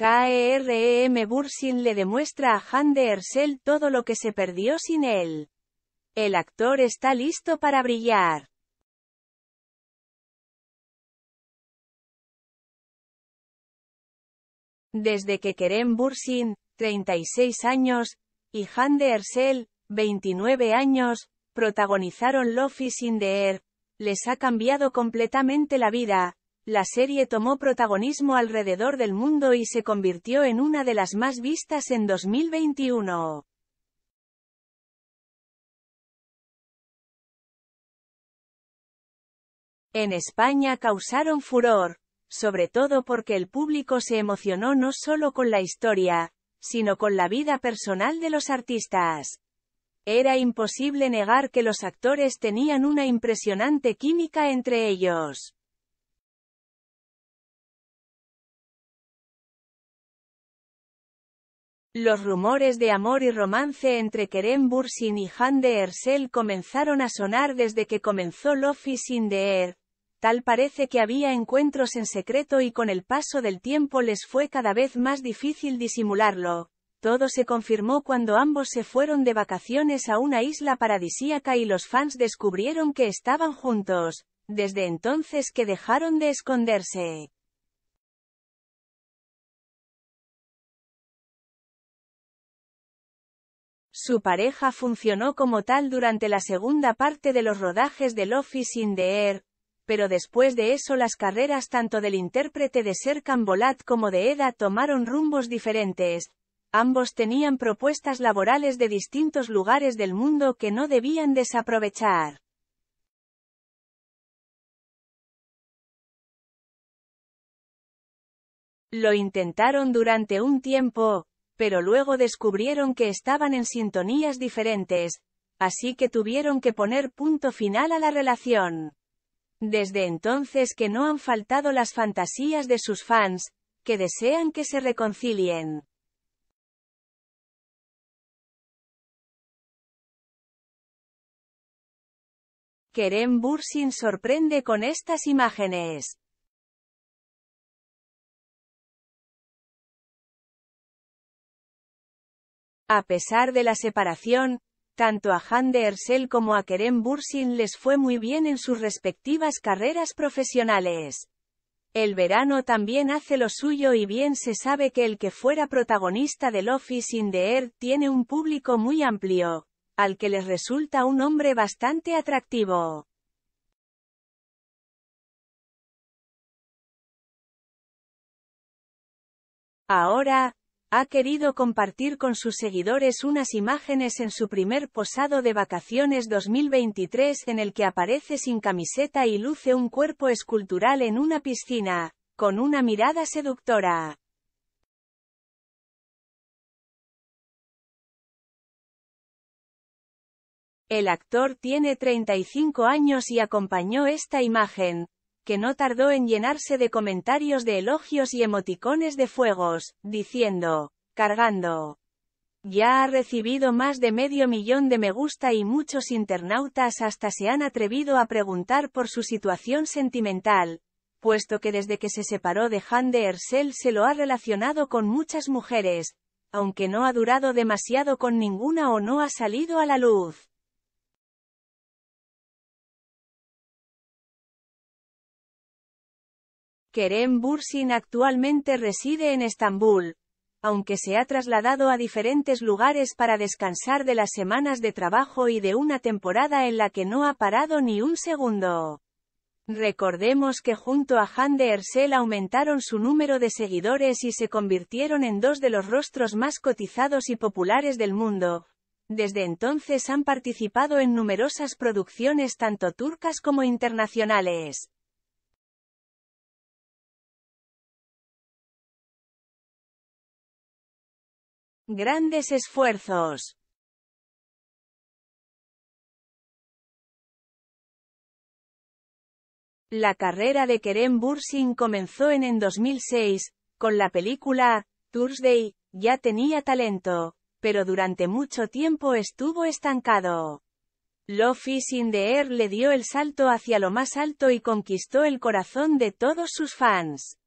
KRM e e Bursin le demuestra a Han de Ersel todo lo que se perdió sin él. El actor está listo para brillar. Desde que Kerem Bursin, 36 años, y Han de Ersel, 29 años, protagonizaron Love is in the Air, les ha cambiado completamente la vida, la serie tomó protagonismo alrededor del mundo y se convirtió en una de las más vistas en 2021. En España causaron furor, sobre todo porque el público se emocionó no solo con la historia, sino con la vida personal de los artistas. Era imposible negar que los actores tenían una impresionante química entre ellos. Los rumores de amor y romance entre Kerem Bursin y Han de Ersel comenzaron a sonar desde que comenzó Love sin in the Tal parece que había encuentros en secreto y con el paso del tiempo les fue cada vez más difícil disimularlo. Todo se confirmó cuando ambos se fueron de vacaciones a una isla paradisíaca y los fans descubrieron que estaban juntos, desde entonces que dejaron de esconderse. Su pareja funcionó como tal durante la segunda parte de los rodajes del Office in the Air, pero después de eso las carreras tanto del intérprete de Serkan Bolat como de Eda tomaron rumbos diferentes. Ambos tenían propuestas laborales de distintos lugares del mundo que no debían desaprovechar. Lo intentaron durante un tiempo, pero luego descubrieron que estaban en sintonías diferentes, así que tuvieron que poner punto final a la relación. Desde entonces que no han faltado las fantasías de sus fans, que desean que se reconcilien. Kerem Bursin sorprende con estas imágenes. A pesar de la separación, tanto a Han de Ersel como a Kerem Bursin les fue muy bien en sus respectivas carreras profesionales. El verano también hace lo suyo y bien se sabe que el que fuera protagonista del Office in the Air tiene un público muy amplio, al que les resulta un hombre bastante atractivo. Ahora, ha querido compartir con sus seguidores unas imágenes en su primer posado de vacaciones 2023 en el que aparece sin camiseta y luce un cuerpo escultural en una piscina, con una mirada seductora. El actor tiene 35 años y acompañó esta imagen, que no tardó en llenarse de comentarios de elogios y emoticones de fuegos, diciendo, cargando. Ya ha recibido más de medio millón de me gusta y muchos internautas hasta se han atrevido a preguntar por su situación sentimental, puesto que desde que se separó de Han de Ersel se lo ha relacionado con muchas mujeres, aunque no ha durado demasiado con ninguna o no ha salido a la luz. Kerem Bursin actualmente reside en Estambul, aunque se ha trasladado a diferentes lugares para descansar de las semanas de trabajo y de una temporada en la que no ha parado ni un segundo. Recordemos que junto a Hande de Ersel aumentaron su número de seguidores y se convirtieron en dos de los rostros más cotizados y populares del mundo. Desde entonces han participado en numerosas producciones tanto turcas como internacionales. Grandes esfuerzos. La carrera de Kerem Bursin comenzó en en 2006, con la película, Thursday, ya tenía talento, pero durante mucho tiempo estuvo estancado. Lofi sin Air le dio el salto hacia lo más alto y conquistó el corazón de todos sus fans.